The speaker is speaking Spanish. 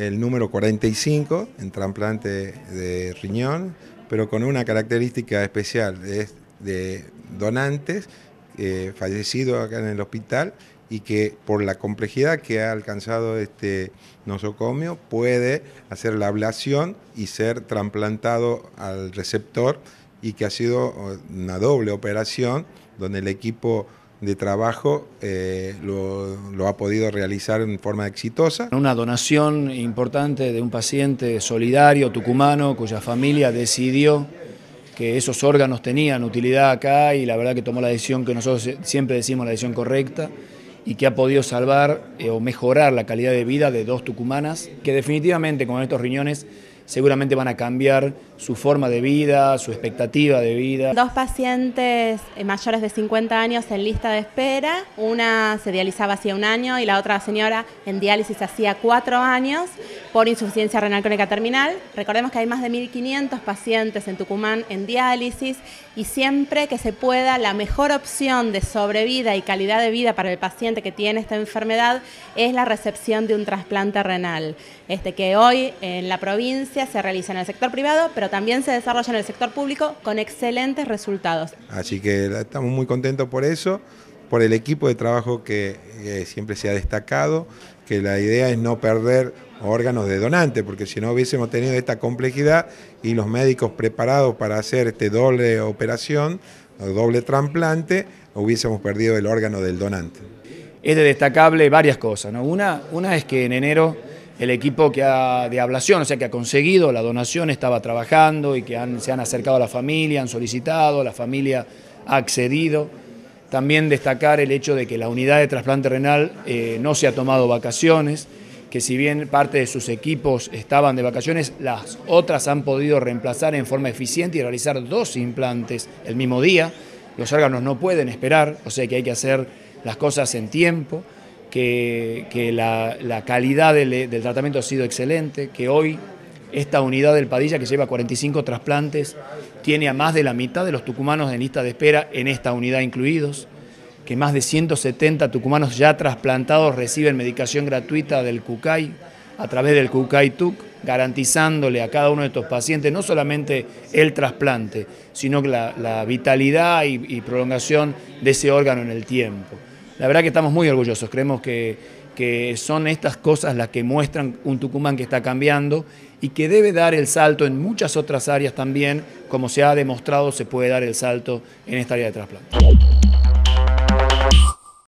el número 45 en trasplante de riñón, pero con una característica especial, es de donantes eh, fallecidos acá en el hospital y que por la complejidad que ha alcanzado este nosocomio puede hacer la ablación y ser trasplantado al receptor y que ha sido eh, una doble operación donde el equipo de trabajo eh, lo, ha podido realizar en forma exitosa. Una donación importante de un paciente solidario tucumano cuya familia decidió que esos órganos tenían utilidad acá y la verdad que tomó la decisión que nosotros siempre decimos la decisión correcta y que ha podido salvar eh, o mejorar la calidad de vida de dos tucumanas que definitivamente con estos riñones seguramente van a cambiar su forma de vida, su expectativa de vida. Dos pacientes eh, mayores de 50 años en lista de espera, una se dializaba hacía un año y la otra señora en diálisis hacía cuatro años por insuficiencia renal crónica terminal. Recordemos que hay más de 1.500 pacientes en Tucumán en diálisis y siempre que se pueda, la mejor opción de sobrevida y calidad de vida para el paciente que tiene esta enfermedad es la recepción de un trasplante renal, este que hoy en la provincia se realiza en el sector privado, pero también se desarrolla en el sector público con excelentes resultados. Así que estamos muy contentos por eso por el equipo de trabajo que eh, siempre se ha destacado, que la idea es no perder órganos de donante, porque si no hubiésemos tenido esta complejidad y los médicos preparados para hacer este doble operación, doble trasplante, hubiésemos perdido el órgano del donante. Es destacable varias cosas, ¿no? Una, una es que en enero el equipo que de ablación, o sea, que ha conseguido la donación, estaba trabajando y que se han acercado a la familia, han solicitado, la familia ha accedido. También destacar el hecho de que la unidad de trasplante renal eh, no se ha tomado vacaciones, que si bien parte de sus equipos estaban de vacaciones, las otras han podido reemplazar en forma eficiente y realizar dos implantes el mismo día. Los órganos no pueden esperar, o sea que hay que hacer las cosas en tiempo, que, la, calidad del, del tratamiento ha sido excelente, que hoy esta unidad del Padilla, que lleva 45 trasplantes, tiene a más de la mitad de los tucumanos en lista de espera, en esta unidad incluidos, que más de 170 tucumanos ya trasplantados reciben medicación gratuita del CUCAI a través del CUCAI TUC, garantizándole a cada uno de estos pacientes no solamente el trasplante, sino la, la vitalidad y prolongación de ese órgano en el tiempo. La verdad que estamos muy orgullosos, creemos que que son estas cosas las que muestran un Tucumán que está cambiando y que debe dar el salto en muchas otras áreas también, como se ha demostrado se puede dar el salto en esta área de trasplante.